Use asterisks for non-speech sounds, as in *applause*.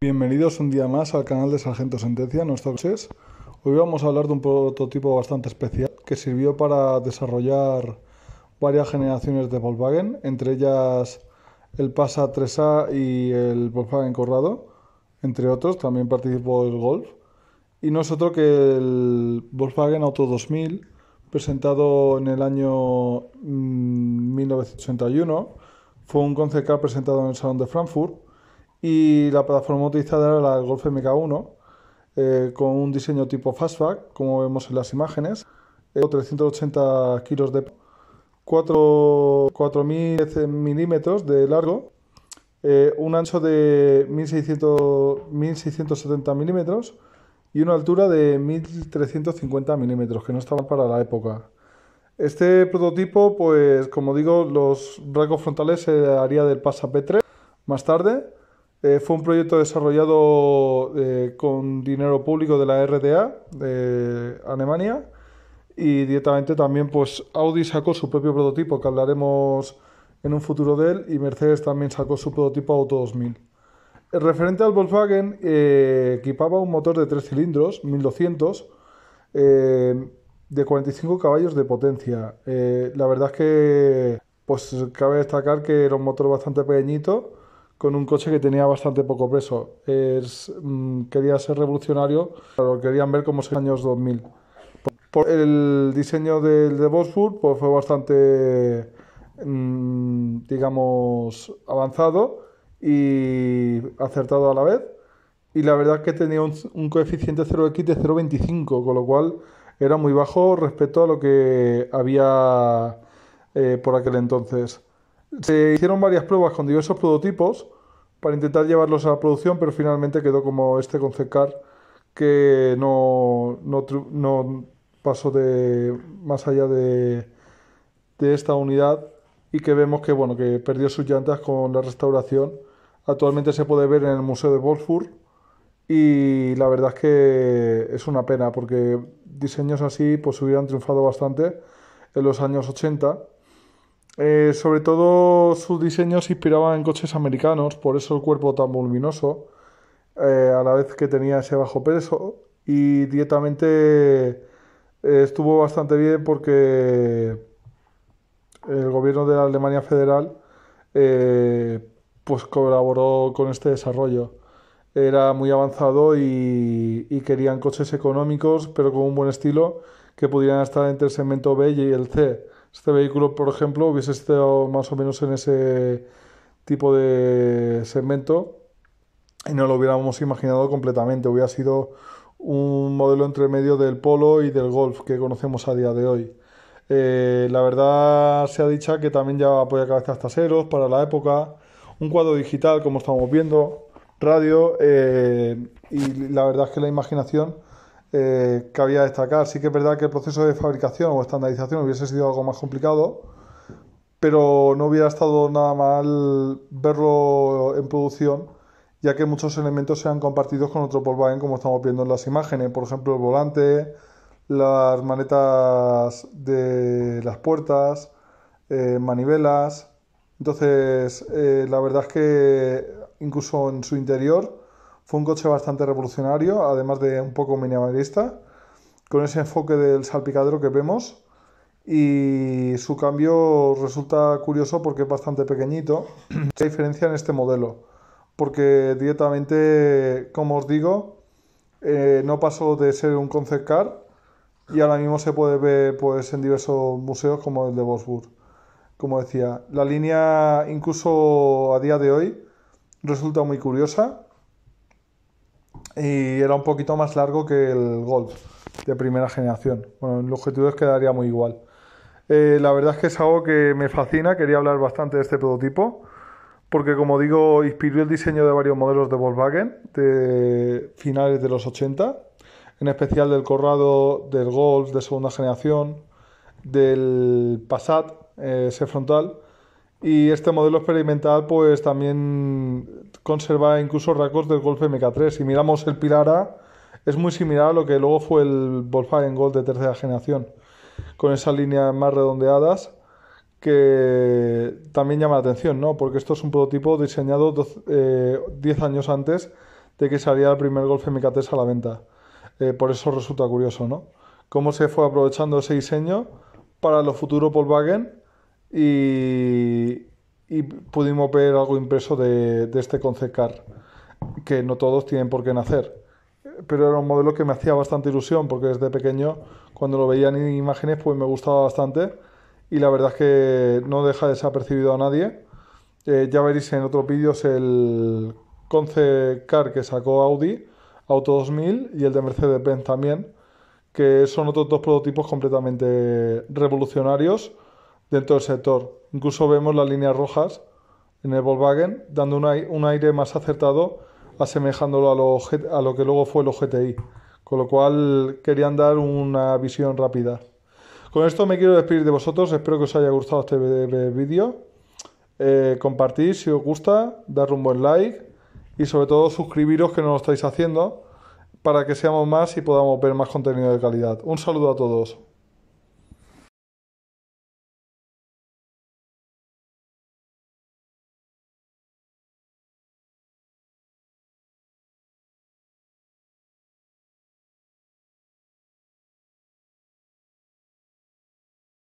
Bienvenidos un día más al canal de Sargento Sentencia, nuestro es. Hoy vamos a hablar de un prototipo bastante especial que sirvió para desarrollar varias generaciones de Volkswagen, entre ellas el pasa 3A y el Volkswagen Corrado, entre otros, también participó el Golf, y no es otro que el Volkswagen Auto 2000, presentado en el año 1981, mm, fue un concept car presentado en el Salón de Frankfurt, y la plataforma utilizada era la Golf MK1 eh, con un diseño tipo fastback, como vemos en las imágenes, 380 eh, kilos de 4.000 milímetros de largo, eh, un ancho de 1.670 milímetros y una altura de 1.350 milímetros, que no estaba para la época. Este prototipo, pues como digo, los rasgos frontales se haría del PASA P3 más tarde eh, fue un proyecto desarrollado eh, con dinero público de la RDA de Alemania y directamente también pues Audi sacó su propio prototipo que hablaremos en un futuro de él y Mercedes también sacó su prototipo Auto 2000. El eh, referente al Volkswagen equipaba un motor de tres cilindros 1200 de 45 caballos de potencia. la verdad es que pues cabe destacar que era un motor bastante pequeñito con un coche que tenía bastante poco peso. Mm, quería ser revolucionario, pero querían ver como se años 2000. el diseño del de Bosford pues, fue bastante, mm, digamos, avanzado y acertado a la vez. Y la verdad es que tenía un, coeficiente 0x de 0,25, con lo cual era muy bajo respecto a lo que había eh, por aquel entonces. Se hicieron varias pruebas con diversos prototipos para intentar llevarlos a la producción, pero finalmente quedó como este concept car que no, pasó de, más allá de, esta unidad y que vemos que, bueno, que perdió sus llantas con la restauración. Actualmente se puede ver en el Museo de Wolfsburg y la verdad es que es una pena porque diseños así pues hubieran triunfado bastante en los años 80 eh, sobre todo sus diseños se inspiraban en coches americanos, por eso el cuerpo tan voluminoso, eh, a la vez que tenía ese bajo peso y directamente eh, estuvo bastante bien porque el gobierno de la Alemania Federal pues colaboró con este desarrollo. Era muy avanzado y, y querían coches económicos pero con un buen estilo que pudieran estar entre el segmento B y el C este vehículo, por ejemplo, hubiese estado más o menos en ese tipo de segmento y no lo hubiéramos imaginado completamente. Hubiera sido un modelo entre medio del Polo y del Golf que conocemos a día de hoy. Eh, la verdad se ha dicho que también ya apoya cabezas traseros para la época, un cuadro digital como estamos viendo, radio eh, y la verdad es que la imaginación eh, cabía destacar. Sí que es verdad que el proceso de fabricación o estandarización hubiese sido algo más complicado, pero no hubiera estado nada mal verlo en producción, ya que muchos elementos se han compartidos con otro Volkswagen, como estamos viendo en las imágenes. Por ejemplo, el volante, las manetas de las puertas, eh, manivelas. Entonces, eh, la verdad es que incluso en su interior, fue un coche bastante revolucionario, además de un poco minimalista, con ese enfoque del salpicadero que vemos. Y su cambio resulta curioso porque es bastante pequeñito. Se *clears throat* diferencia en este modelo, porque directamente, como os digo, eh, no pasó de ser un concept car y ahora mismo se puede ver pues, en diversos museos como el de Wolfsburg. Como decía, la línea incluso a día de hoy resulta muy curiosa y era un poquito más largo que el Golf de primera generación. Bueno, en longitudes quedaría muy igual. Eh, la verdad es que es algo que me fascina, quería hablar bastante de este prototipo, porque como digo, inspiró el diseño de varios modelos de Volkswagen de finales de los 80, en especial del Corrado, del Golf de segunda generación, del Passat, eh, ese frontal, y este modelo experimental pues también conserva incluso rasgos del Golf MK3. Si miramos el Pilar A, es muy similar a lo que luego fue el Volkswagen Golf de tercera generación, con esas líneas más redondeadas que también llama la atención, ¿no? Porque esto es un prototipo diseñado 10 eh, años antes de que saliera el primer Golf MK3 a la venta. Eh, por eso resulta curioso, ¿no? Cómo se fue aprovechando ese diseño para lo futuro Volkswagen y y pudimos ver algo impreso de, de este concecar, que no todos tienen por qué nacer. Pero era un modelo que me hacía bastante ilusión, porque desde pequeño, cuando lo veía en imágenes, pues me gustaba bastante. Y la verdad es que no deja desapercibido a nadie. Eh, ya veréis en otros vídeos el concecar que sacó Audi, Auto 2000 y el de Mercedes-Benz también, que son otros dos prototipos completamente revolucionarios dentro del sector. Incluso vemos las líneas rojas en el Volkswagen, dando un, aire más acertado, asemejándolo a lo, a lo que luego fue el GTI. Con lo cual querían dar una visión rápida. Con esto me quiero despedir de vosotros. Espero que os haya gustado este vídeo. Eh, compartid si os gusta, dar un buen like y sobre todo suscribiros que no lo estáis haciendo para que seamos más y podamos ver más contenido de calidad. Un saludo a todos.